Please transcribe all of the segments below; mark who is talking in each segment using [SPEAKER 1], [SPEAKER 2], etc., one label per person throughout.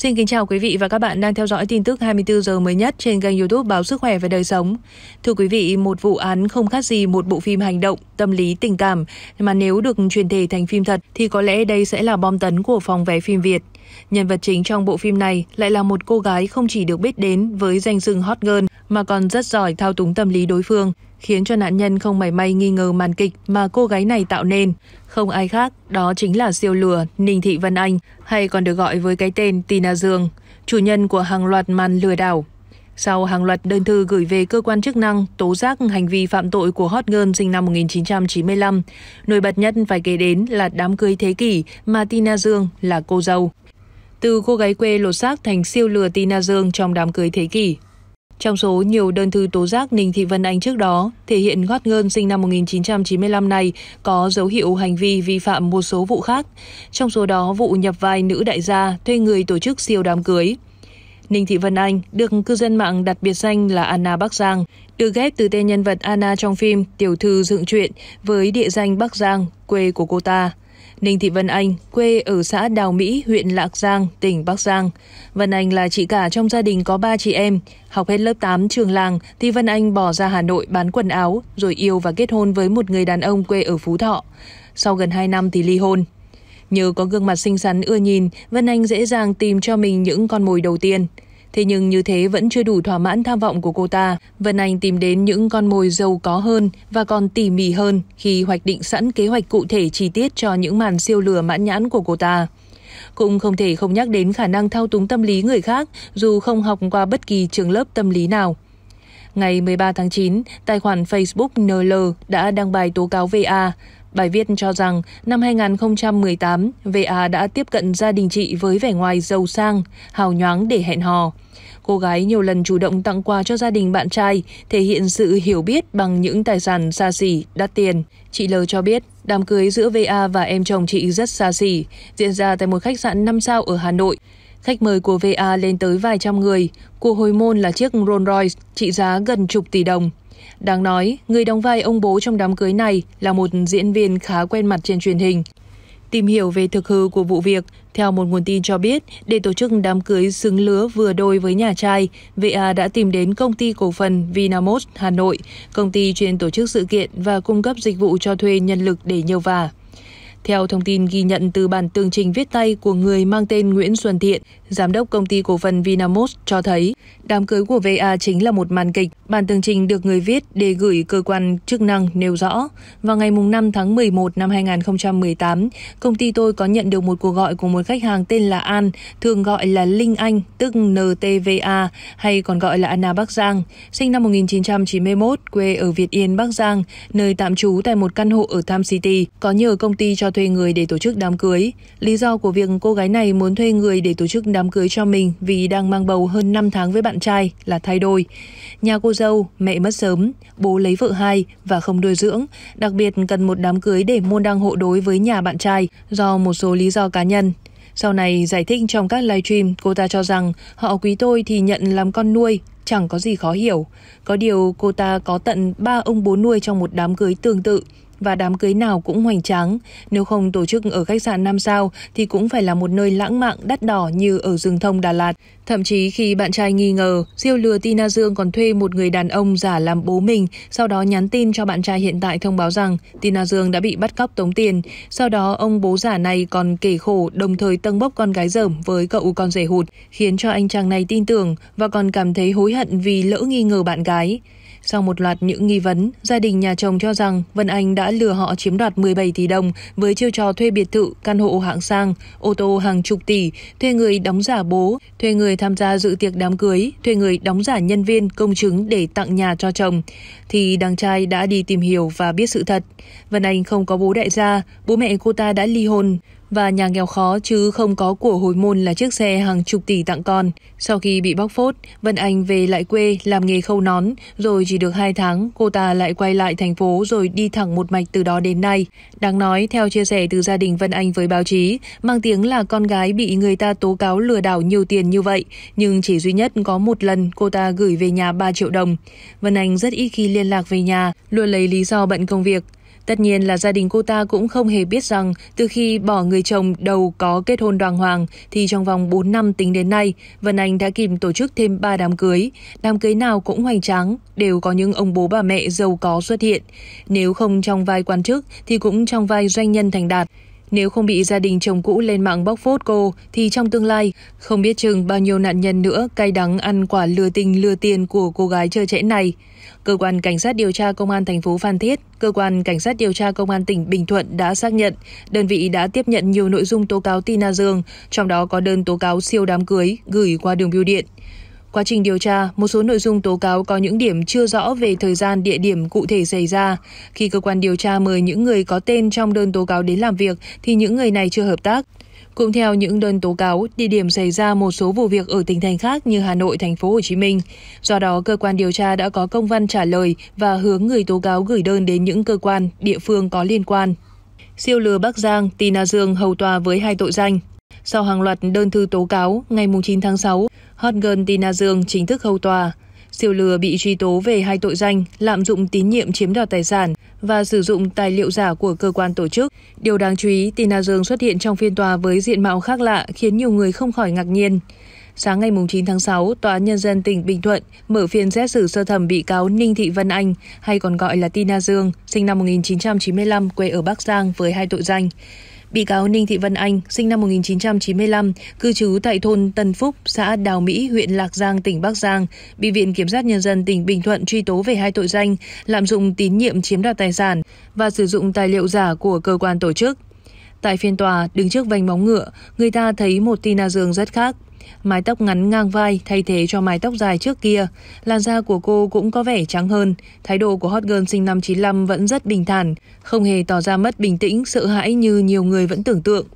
[SPEAKER 1] Xin kính chào quý vị và các bạn đang theo dõi tin tức 24 giờ mới nhất trên kênh YouTube Báo Sức khỏe và Đời sống. Thưa quý vị, một vụ án không khác gì một bộ phim hành động, tâm lý, tình cảm mà nếu được truyền thể thành phim thật thì có lẽ đây sẽ là bom tấn của phòng vé phim Việt. Nhân vật chính trong bộ phim này lại là một cô gái không chỉ được biết đến với danh xưng hot girl mà còn rất giỏi thao túng tâm lý đối phương khiến cho nạn nhân không mảy may nghi ngờ màn kịch mà cô gái này tạo nên. Không ai khác, đó chính là siêu lừa Ninh Thị Vân Anh, hay còn được gọi với cái tên Tina Dương, chủ nhân của hàng loạt màn lừa đảo. Sau hàng loạt đơn thư gửi về cơ quan chức năng tố giác hành vi phạm tội của hot girl sinh năm 1995, nổi bật nhất phải kể đến là đám cưới thế kỷ mà Tina Dương là cô dâu. Từ cô gái quê lột xác thành siêu lừa Tina Dương trong đám cưới thế kỷ, trong số nhiều đơn thư tố giác Ninh Thị Vân Anh trước đó, thể hiện Gót Ngơn sinh năm 1995 này có dấu hiệu hành vi vi phạm một số vụ khác. Trong số đó, vụ nhập vai nữ đại gia thuê người tổ chức siêu đám cưới. Ninh Thị Vân Anh được cư dân mạng đặt biệt danh là Anna Bắc Giang, được ghép từ tên nhân vật Anna trong phim Tiểu thư dựng chuyện với địa danh Bắc Giang, quê của cô ta. Ninh Thị Vân Anh, quê ở xã Đào Mỹ, huyện Lạc Giang, tỉnh Bắc Giang. Vân Anh là chị cả trong gia đình có ba chị em. Học hết lớp 8 trường làng thì Vân Anh bỏ ra Hà Nội bán quần áo, rồi yêu và kết hôn với một người đàn ông quê ở Phú Thọ. Sau gần 2 năm thì ly hôn. Nhờ có gương mặt xinh xắn ưa nhìn, Vân Anh dễ dàng tìm cho mình những con mồi đầu tiên – Thế nhưng như thế vẫn chưa đủ thỏa mãn tham vọng của cô ta. Vân Anh tìm đến những con mồi giàu có hơn và còn tỉ mỉ hơn khi hoạch định sẵn kế hoạch cụ thể chi tiết cho những màn siêu lừa mãn nhãn của cô ta. Cũng không thể không nhắc đến khả năng thao túng tâm lý người khác dù không học qua bất kỳ trường lớp tâm lý nào. Ngày 13 tháng 9, tài khoản Facebook NL đã đăng bài tố cáo VA Bài viết cho rằng năm 2018, VA đã tiếp cận gia đình chị với vẻ ngoài giàu sang, hào nhoáng để hẹn hò. Cô gái nhiều lần chủ động tặng quà cho gia đình bạn trai, thể hiện sự hiểu biết bằng những tài sản xa xỉ, đắt tiền. Chị L cho biết, đám cưới giữa VA và em chồng chị rất xa xỉ, diễn ra tại một khách sạn 5 sao ở Hà Nội. Khách mời của VA lên tới vài trăm người, cuộc hồi môn là chiếc Rolls Royce trị giá gần chục tỷ đồng. Đáng nói, người đóng vai ông bố trong đám cưới này là một diễn viên khá quen mặt trên truyền hình. Tìm hiểu về thực hư của vụ việc, theo một nguồn tin cho biết, để tổ chức đám cưới xứng lứa vừa đôi với nhà trai, VA đã tìm đến công ty cổ phần Vinamod Hà Nội, công ty chuyên tổ chức sự kiện và cung cấp dịch vụ cho thuê nhân lực để nhờ vả. Theo thông tin ghi nhận từ bản tường trình viết tay của người mang tên Nguyễn Xuân Thiện, giám đốc công ty cổ phần Vinamos cho thấy, đám cưới của VA chính là một màn kịch. Bản tường trình được người viết để gửi cơ quan chức năng nêu rõ, vào ngày 5 tháng 11 năm 2018, công ty tôi có nhận được một cuộc gọi của một khách hàng tên là An, thường gọi là Linh Anh, tức NTVA, hay còn gọi là Anna Bắc Giang, sinh năm 1991, quê ở Việt Yên, Bắc Giang, nơi tạm trú tại một căn hộ ở Tham City, có nhờ công ty cho thuê người để tổ chức đám cưới. Lý do của việc cô gái này muốn thuê người để tổ chức đám cưới cho mình vì đang mang bầu hơn 5 tháng với bạn trai là thay đổi. Nhà cô dâu, mẹ mất sớm, bố lấy vợ hai và không nuôi dưỡng, đặc biệt cần một đám cưới để môn đăng hộ đối với nhà bạn trai do một số lý do cá nhân. Sau này giải thích trong các live stream cô ta cho rằng họ quý tôi thì nhận làm con nuôi, chẳng có gì khó hiểu. Có điều cô ta có tận ba ông bố nuôi trong một đám cưới tương tự, và đám cưới nào cũng hoành tráng. Nếu không tổ chức ở khách sạn 5 sao thì cũng phải là một nơi lãng mạn đắt đỏ như ở rừng thông Đà Lạt. Thậm chí khi bạn trai nghi ngờ, siêu lừa Tina Dương còn thuê một người đàn ông giả làm bố mình, sau đó nhắn tin cho bạn trai hiện tại thông báo rằng Tina Dương đã bị bắt cóc tống tiền. Sau đó ông bố giả này còn kể khổ đồng thời tâng bốc con gái dởm với cậu con rể hụt, khiến cho anh chàng này tin tưởng và còn cảm thấy hối hận vì lỡ nghi ngờ bạn gái. Sau một loạt những nghi vấn, gia đình nhà chồng cho rằng Vân Anh đã lừa họ chiếm đoạt 17 tỷ đồng với chiêu trò thuê biệt thự, căn hộ hạng sang, ô tô hàng chục tỷ, thuê người đóng giả bố, thuê người tham gia dự tiệc đám cưới, thuê người đóng giả nhân viên, công chứng để tặng nhà cho chồng. Thì đàn trai đã đi tìm hiểu và biết sự thật. Vân Anh không có bố đại gia, bố mẹ cô ta đã ly hôn và nhà nghèo khó chứ không có của hồi môn là chiếc xe hàng chục tỷ tặng con. Sau khi bị bóc phốt, Vân Anh về lại quê làm nghề khâu nón, rồi chỉ được 2 tháng cô ta lại quay lại thành phố rồi đi thẳng một mạch từ đó đến nay. Đáng nói, theo chia sẻ từ gia đình Vân Anh với báo chí, mang tiếng là con gái bị người ta tố cáo lừa đảo nhiều tiền như vậy, nhưng chỉ duy nhất có một lần cô ta gửi về nhà 3 triệu đồng. Vân Anh rất ít khi liên lạc về nhà, luôn lấy lý do bận công việc. Tất nhiên là gia đình cô ta cũng không hề biết rằng từ khi bỏ người chồng đầu có kết hôn đoàn hoàng thì trong vòng 4 năm tính đến nay, Vân Anh đã kìm tổ chức thêm 3 đám cưới. Đám cưới nào cũng hoành tráng, đều có những ông bố bà mẹ giàu có xuất hiện. Nếu không trong vai quan chức thì cũng trong vai doanh nhân thành đạt. Nếu không bị gia đình chồng cũ lên mạng bóc phốt cô, thì trong tương lai, không biết chừng bao nhiêu nạn nhân nữa cay đắng ăn quả lừa tình lừa tiền của cô gái chơi trễ này. Cơ quan Cảnh sát điều tra Công an thành phố Phan Thiết, Cơ quan Cảnh sát điều tra Công an tỉnh Bình Thuận đã xác nhận đơn vị đã tiếp nhận nhiều nội dung tố cáo Tina Dương, trong đó có đơn tố cáo siêu đám cưới gửi qua đường bưu điện. Quá trình điều tra, một số nội dung tố cáo có những điểm chưa rõ về thời gian địa điểm cụ thể xảy ra. Khi cơ quan điều tra mời những người có tên trong đơn tố cáo đến làm việc thì những người này chưa hợp tác. Cũng theo những đơn tố cáo, địa điểm xảy ra một số vụ việc ở tỉnh thành khác như Hà Nội, thành phố Hồ Chí Minh. Do đó, cơ quan điều tra đã có công văn trả lời và hướng người tố cáo gửi đơn đến những cơ quan, địa phương có liên quan. Siêu lừa Bắc Giang, Tina Dương hầu tòa với hai tội danh. Sau hàng loạt đơn thư tố cáo, ngày 9 tháng 6, hot girl Tina Dương chính thức hầu tòa. Siêu lừa bị truy tố về hai tội danh lạm dụng tín nhiệm chiếm đoạt tài sản và sử dụng tài liệu giả của cơ quan tổ chức. Điều đáng chú ý, Tina Dương xuất hiện trong phiên tòa với diện mạo khác lạ khiến nhiều người không khỏi ngạc nhiên. Sáng ngày 9 tháng 6, Tòa án Nhân dân tỉnh Bình Thuận mở phiên xét xử sơ thẩm bị cáo Ninh Thị Vân Anh, hay còn gọi là Tina Dương, sinh năm 1995, quê ở Bắc Giang với hai tội danh. Bị cáo Ninh Thị Vân Anh, sinh năm 1995, cư trú tại thôn Tân Phúc, xã Đào Mỹ, huyện Lạc Giang, tỉnh Bắc Giang, bị Viện Kiểm sát Nhân dân tỉnh Bình Thuận truy tố về hai tội danh lạm dụng tín nhiệm chiếm đoạt tài sản và sử dụng tài liệu giả của cơ quan tổ chức. Tại phiên tòa, đứng trước vành móng ngựa, người ta thấy một Tina Dương rất khác mái tóc ngắn ngang vai thay thế cho mái tóc dài trước kia. Làn da của cô cũng có vẻ trắng hơn. Thái độ của hot girl sinh năm 95 vẫn rất bình thản, không hề tỏ ra mất bình tĩnh, sợ hãi như nhiều người vẫn tưởng tượng.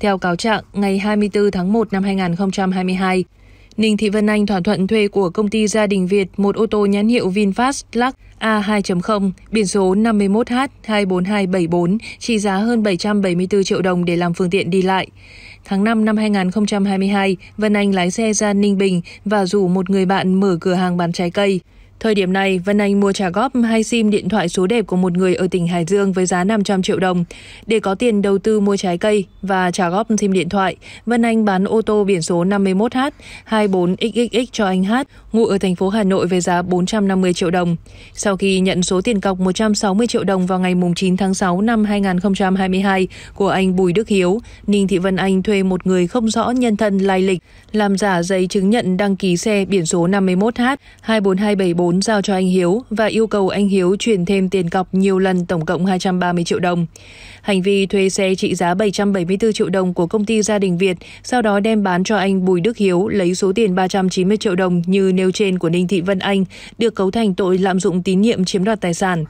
[SPEAKER 1] Theo cáo trạng, ngày 24 tháng 1 năm 2022, Ninh Thị Vân Anh thỏa thuận thuê của công ty gia đình Việt một ô tô nhãn hiệu VinFast Lux A2.0 biển số 51H24274 trị giá hơn 774 triệu đồng để làm phương tiện đi lại. Tháng 5 năm 2022, Vân Anh lái xe ra Ninh Bình và rủ một người bạn mở cửa hàng bán trái cây. Thời điểm này, Vân Anh mua trả góp hai sim điện thoại số đẹp của một người ở tỉnh Hải Dương với giá 500 triệu đồng. Để có tiền đầu tư mua trái cây và trả góp sim điện thoại, Vân Anh bán ô tô biển số 51H24XXX cho anh Hát, ngụ ở thành phố Hà Nội với giá 450 triệu đồng. Sau khi nhận số tiền cọc 160 triệu đồng vào ngày 9 tháng 6 năm 2022 của anh Bùi Đức Hiếu, Ninh Thị Vân Anh thuê một người không rõ nhân thân lai lịch làm giả giấy chứng nhận đăng ký xe biển số 51H24274 vốn giao cho anh Hiếu và yêu cầu anh Hiếu chuyển thêm tiền cọc nhiều lần tổng cộng 230 triệu đồng. Hành vi thuê xe trị giá 774 triệu đồng của công ty gia đình Việt, sau đó đem bán cho anh Bùi Đức Hiếu lấy số tiền 390 triệu đồng như nêu trên của Ninh Thị Vân Anh, được cấu thành tội lạm dụng tín nhiệm chiếm đoạt tài sản.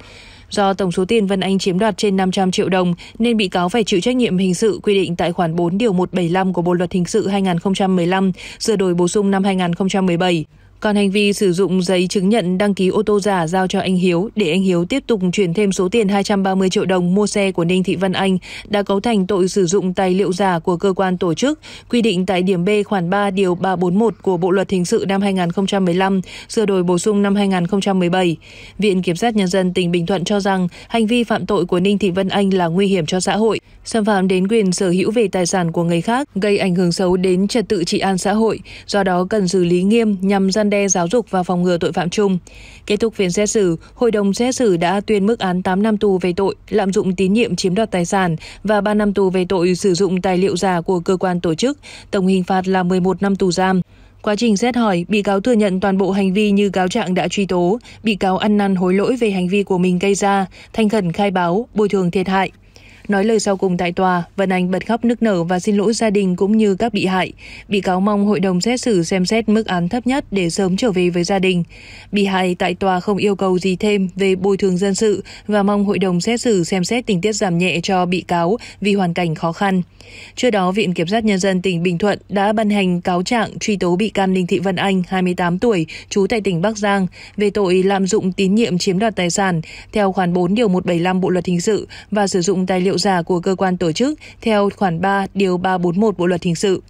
[SPEAKER 1] Do tổng số tiền Vân Anh chiếm đoạt trên 500 triệu đồng nên bị cáo phải chịu trách nhiệm hình sự quy định tại khoản 4 điều 175 của Bộ luật hình sự 2015 sửa đổi bổ sung năm 2017. Còn hành vi sử dụng giấy chứng nhận đăng ký ô tô giả giao cho anh Hiếu để anh Hiếu tiếp tục chuyển thêm số tiền 230 triệu đồng mua xe của Ninh Thị Vân Anh đã cấu thành tội sử dụng tài liệu giả của cơ quan tổ chức, quy định tại điểm B khoản 3 điều 341 của Bộ luật hình sự năm 2015, sửa đổi bổ sung năm 2017. Viện kiểm sát nhân dân tỉnh Bình Thuận cho rằng hành vi phạm tội của Ninh Thị Vân Anh là nguy hiểm cho xã hội, xâm phạm đến quyền sở hữu về tài sản của người khác, gây ảnh hưởng xấu đến trật tự trị an xã hội, do đó cần xử lý nghiêm nhằm gian đe giáo dục và phòng ngừa tội phạm chung. Kết thúc phiên xét xử, hội đồng xét xử đã tuyên mức án 8 năm tù về tội lạm dụng tín nhiệm chiếm đoạt tài sản và 3 năm tù về tội sử dụng tài liệu giả của cơ quan tổ chức, tổng hình phạt là 11 năm tù giam. Quá trình xét hỏi, bị cáo thừa nhận toàn bộ hành vi như cáo trạng đã truy tố, bị cáo ăn năn hối lỗi về hành vi của mình gây ra, thành khẩn khai báo, bồi thường thiệt hại. Nói lời sau cùng tại tòa, Vân Anh bật khóc nức nở và xin lỗi gia đình cũng như các bị hại. Bị cáo mong hội đồng xét xử xem xét mức án thấp nhất để sớm trở về với gia đình. Bị hại tại tòa không yêu cầu gì thêm về bồi thường dân sự và mong hội đồng xét xử xem xét tình tiết giảm nhẹ cho bị cáo vì hoàn cảnh khó khăn. Trước đó, Viện Kiểm sát Nhân dân tỉnh Bình Thuận đã ban hành cáo trạng truy tố bị can Linh Thị Vân Anh, 28 tuổi, trú tại tỉnh Bắc Giang, về tội lạm dụng tín nhiệm chiếm đoạt tài sản theo khoản 4 điều 175 Bộ luật hình sự và sử dụng tài liệu giả của cơ quan tổ chức theo khoản 3 điều 341 Bộ luật hình sự.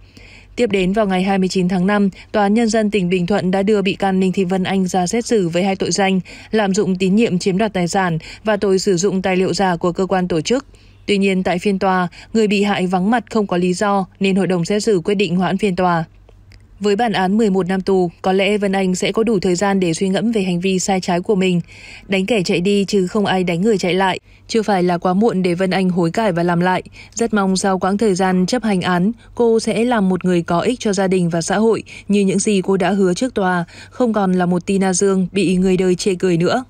[SPEAKER 1] Tiếp đến vào ngày 29 tháng 5, Tòa án Nhân dân tỉnh Bình Thuận đã đưa bị can Ninh Thị Vân Anh ra xét xử với hai tội danh lạm dụng tín nhiệm chiếm đoạt tài sản và tội sử dụng tài liệu giả của cơ quan tổ chức. Tuy nhiên tại phiên tòa, người bị hại vắng mặt không có lý do nên hội đồng xét xử quyết định hoãn phiên tòa. Với bản án 11 năm tù, có lẽ Vân Anh sẽ có đủ thời gian để suy ngẫm về hành vi sai trái của mình. Đánh kẻ chạy đi chứ không ai đánh người chạy lại. Chưa phải là quá muộn để Vân Anh hối cải và làm lại. Rất mong sau quãng thời gian chấp hành án, cô sẽ làm một người có ích cho gia đình và xã hội như những gì cô đã hứa trước tòa, không còn là một Tina Dương bị người đời chê cười nữa.